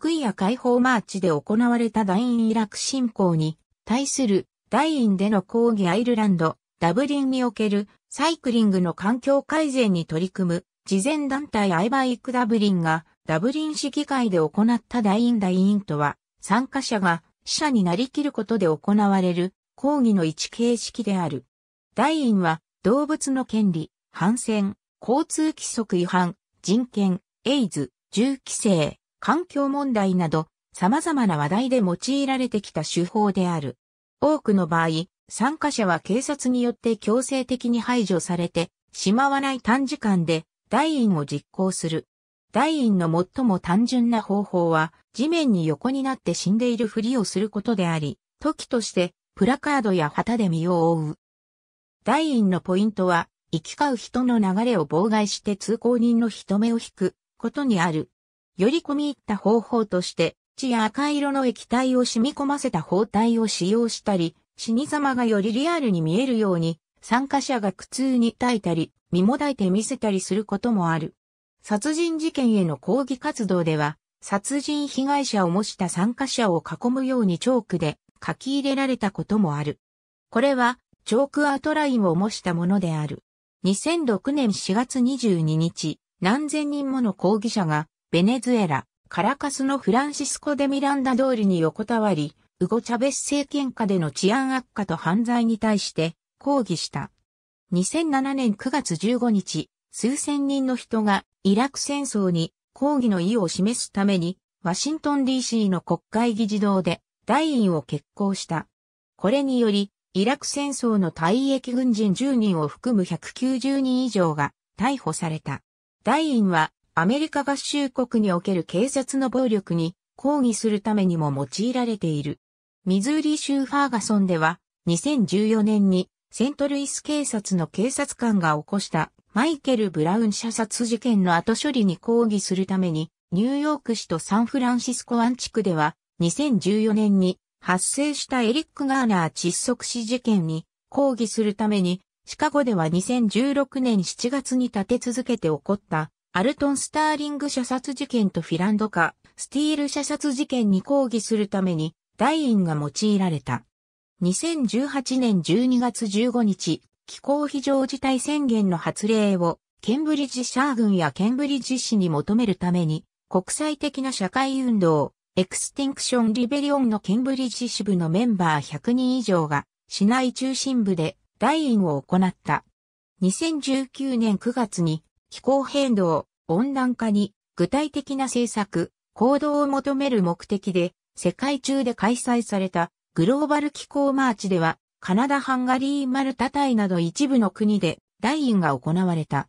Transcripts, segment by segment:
クイア解放マーチで行われた大インイラク侵攻に対する大インでの抗議アイルランド、ダブリンにおけるサイクリングの環境改善に取り組む事前団体アイバイクダブリンがダブリン市議会で行った大イン大インとは参加者が死者になりきることで行われる抗議の一形式である。大インは動物の権利、反戦、交通規則違反、人権、エイズ、銃規制、環境問題など様々な話題で用いられてきた手法である。多くの場合、参加者は警察によって強制的に排除されて、しまわない短時間で大員を実行する。大員の最も単純な方法は、地面に横になって死んでいるふりをすることであり、時としてプラカードや旗で身を覆う。大員のポイントは、行き交う人の流れを妨害して通行人の人目を引くことにある。より込み入った方法として、血や赤色の液体を染み込ませた包帯を使用したり、死に様がよりリアルに見えるように、参加者が苦痛に耐えたり、身も抱いて見せたりすることもある。殺人事件への抗議活動では、殺人被害者を模した参加者を囲むようにチョークで書き入れられたこともある。これは、チョークアートラインを模したものである。2006年4月22日、何千人もの抗議者がベネズエラ、カラカスのフランシスコ・デ・ミランダ通りに横たわり、ウゴ・チャベス政権下での治安悪化と犯罪に対して抗議した。2007年9月15日、数千人の人がイラク戦争に抗議の意を示すために、ワシントン DC の国会議事堂で大員を決行した。これにより、イラク戦争の退役軍人10人を含む190人以上が逮捕された。大員はアメリカ合衆国における警察の暴力に抗議するためにも用いられている。ミズーリ州ファーガソンでは2014年にセントルイス警察の警察官が起こしたマイケル・ブラウン射殺事件の後処理に抗議するためにニューヨーク市とサンフランシスコ湾地区では2014年に発生したエリック・ガーナー窒息死事件に抗議するためにシカゴでは2016年7月に立て続けて起こったアルトン・スターリング射殺事件とフィランド化、スティール射殺事件に抗議するために、大院が用いられた。2018年12月15日、気候非常事態宣言の発令を、ケンブリッジシャー軍やケンブリッジ市に求めるために、国際的な社会運動、エクスティンクション・リベリオンのケンブリッジ支部のメンバー100人以上が、市内中心部で、大院を行った。2019年9月に、気候変動、温暖化に具体的な政策、行動を求める目的で世界中で開催されたグローバル気候マーチではカナダ、ハンガリー、マルタタイなど一部の国で大院が行われた。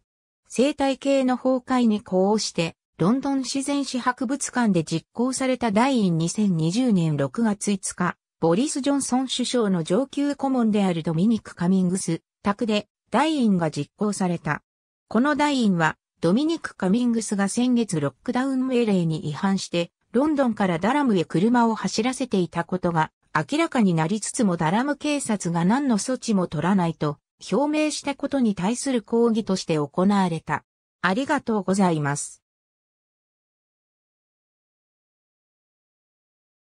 生態系の崩壊に呼応して、ロンドン自然史博物館で実行された大院2020年6月5日、ボリス・ジョンソン首相の上級顧問であるドミニク・カミングス、宅で、大院が実行された。この大員は、ドミニク・カミングスが先月ロックダウン命令に違反して、ロンドンからダラムへ車を走らせていたことが明らかになりつつもダラム警察が何の措置も取らないと表明したことに対する抗議として行われた。ありがとうございます。